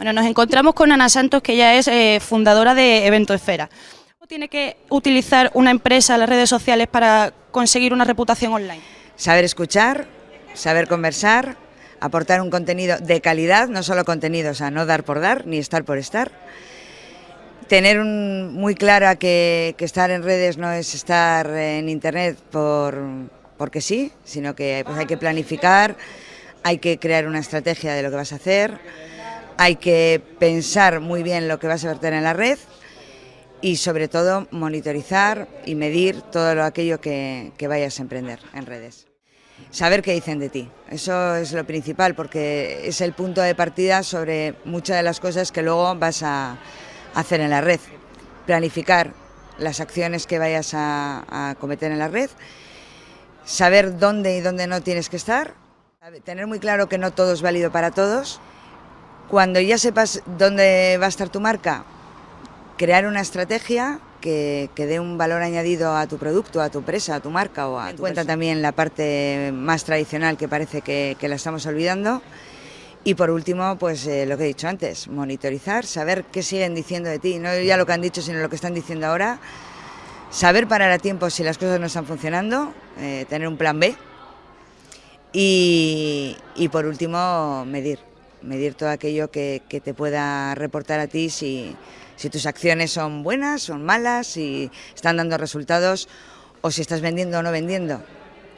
Bueno, nos encontramos con Ana Santos, que ella es eh, fundadora de Evento Esfera. ¿Cómo tiene que utilizar una empresa las redes sociales para conseguir una reputación online? Saber escuchar, saber conversar, aportar un contenido de calidad, no solo contenido, o sea, no dar por dar ni estar por estar. Tener muy clara que, estar en redes no es estar en internet porque sí, sino que pues, hay que planificar, hay que crear una estrategia de lo que vas a hacer hay que pensar muy bien lo que vas a verter en la red y sobre todo monitorizar y medir todo lo, aquello que, vayas a emprender en redes. Saber qué dicen de ti, eso es lo principal porque es el punto de partida sobre muchas de las cosas que luego vas a hacer en la red. Planificar las acciones que vayas a, a cometer en la red, saber dónde y dónde no tienes que estar, tener muy claro que no todo es válido para todos cuando ya sepas dónde va a estar tu marca, crear una estrategia que, dé un valor añadido a tu producto, a tu empresa, a tu marca o a tu cuenta también la parte más tradicional que parece que, la estamos olvidando. Y por último, pues eh, lo que he dicho antes, monitorizar, saber qué siguen diciendo de ti, no ya lo que han dicho, sino lo que están diciendo ahora, saber parar a tiempo si las cosas no están funcionando, eh, tener un plan B y por último, medir medir todo aquello que, que te pueda reportar a ti si, si, tus acciones son buenas, son malas, si están dando resultados o si estás vendiendo o no vendiendo.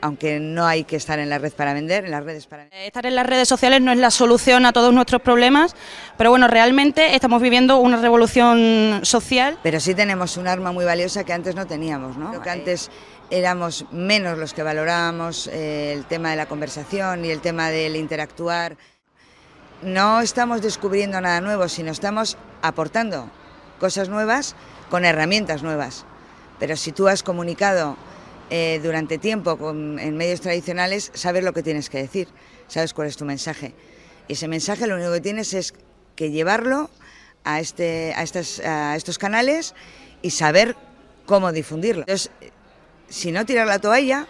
Aunque no hay que estar en la red para vender, en las redes para Estar en las redes sociales no es la solución a todos nuestros problemas, pero bueno, realmente estamos viviendo una revolución social. Pero sí tenemos un arma muy valiosa que antes no teníamos, ¿no? que antes éramos menos los que valorábamos eh, el tema de la conversación y el tema del interactuar no estamos descubriendo nada nuevo, sino estamos aportando cosas nuevas con herramientas nuevas. Pero si tú has comunicado eh, durante tiempo en medios tradicionales, sabes lo que tienes que decir, sabes cuál es tu mensaje. Y ese mensaje lo único que tienes es que llevarlo a, este, a estos canales y saber cómo difundirlo. Entonces, si no tirar la toalla,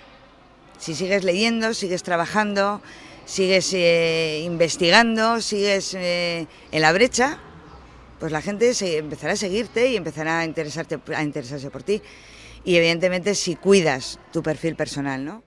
si sigues leyendo, sigues trabajando, sigues eh, investigando, sigues eh, en la brecha, pues la gente se, empezará a seguirte y empezará a, a interesarse por ti. Y evidentemente si cuidas tu perfil personal, ¿no?